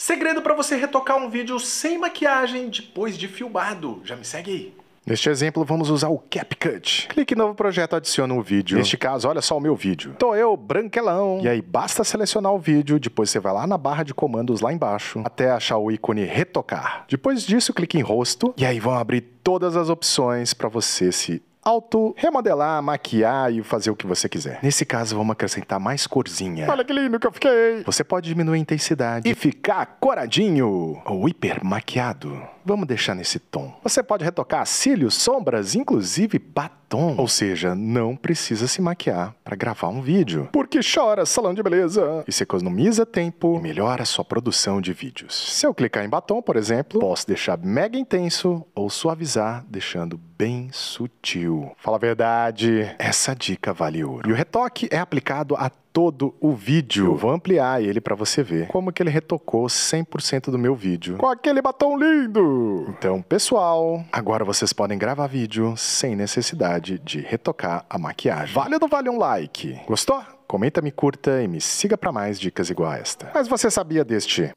Segredo para você retocar um vídeo sem maquiagem depois de filmado. Já me segue aí. Neste exemplo, vamos usar o CapCut. Clique em novo projeto, adiciona um vídeo. Neste caso, olha só o meu vídeo. Tô eu, branquelão. E aí, basta selecionar o vídeo, depois você vai lá na barra de comandos lá embaixo, até achar o ícone retocar. Depois disso, clique em rosto, e aí vão abrir todas as opções para você se auto remodelar, maquiar e fazer o que você quiser. Nesse caso, vamos acrescentar mais corzinha. Olha que lindo que eu fiquei! Você pode diminuir a intensidade e ficar coradinho ou hiper maquiado. Vamos deixar nesse tom. Você pode retocar cílios, sombras, inclusive batom. Ou seja, não precisa se maquiar para gravar um vídeo. Porque chora salão de beleza. Isso economiza tempo e melhora sua produção de vídeos. Se eu clicar em batom, por exemplo, posso deixar mega intenso ou suavizar, deixando bem sutil. Fala a verdade, essa dica vale ouro. E o retoque é aplicado a todo o vídeo. Eu vou ampliar ele para você ver como que ele retocou 100% do meu vídeo. Com aquele batom lindo! Então, pessoal, agora vocês podem gravar vídeo sem necessidade de retocar a maquiagem. Vale ou não vale um like? Gostou? Comenta, me curta e me siga para mais dicas igual a esta. Mas você sabia deste